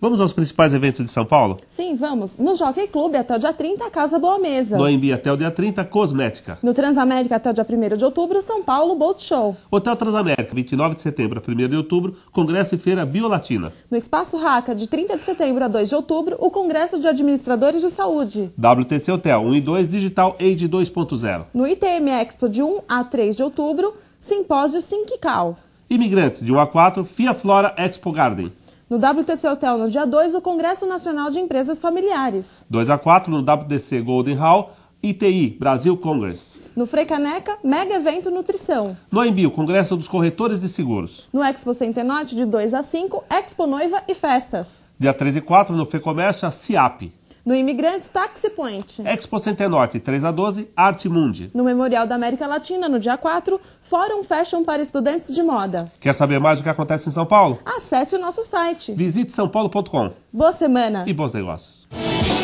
Vamos aos principais eventos de São Paulo? Sim, vamos. No Jockey Club até o dia 30, a Casa Boa Mesa. No Embi até o dia 30, Cosmética. No Transamérica até o dia 1 de outubro, São Paulo Boat Show. Hotel Transamérica, 29 de setembro a 1 de outubro, Congresso e Feira Biolatina. No Espaço Raca, de 30 de setembro a 2 de outubro, o Congresso de Administradores de Saúde. WTC Hotel 1 e 2, Digital Aid 2.0. No ITM Expo, de 1 a 3 de outubro, Simpósio Sinquical. Imigrantes, de 1 a 4, Fia Flora Expo Garden. No WTC Hotel, no dia 2, o Congresso Nacional de Empresas Familiares. 2 a 4 no WTC Golden Hall, ITI, Brasil Congress. No Caneca, mega evento Nutrição. No Embi, o Congresso dos Corretores de Seguros. No Expo Centenote, de 2 a 5, Expo Noiva e Festas. Dia 3 e 4, no Fecomércio, a CIAP. No Imigrantes Taxi Point. Expo Center Norte, 3 a 12, Arte Mundi. No Memorial da América Latina, no dia 4, Fórum Fashion para Estudantes de Moda. Quer saber mais do que acontece em São Paulo? Acesse o nosso site. Visite sãopaulo.com. Boa semana. E bons negócios.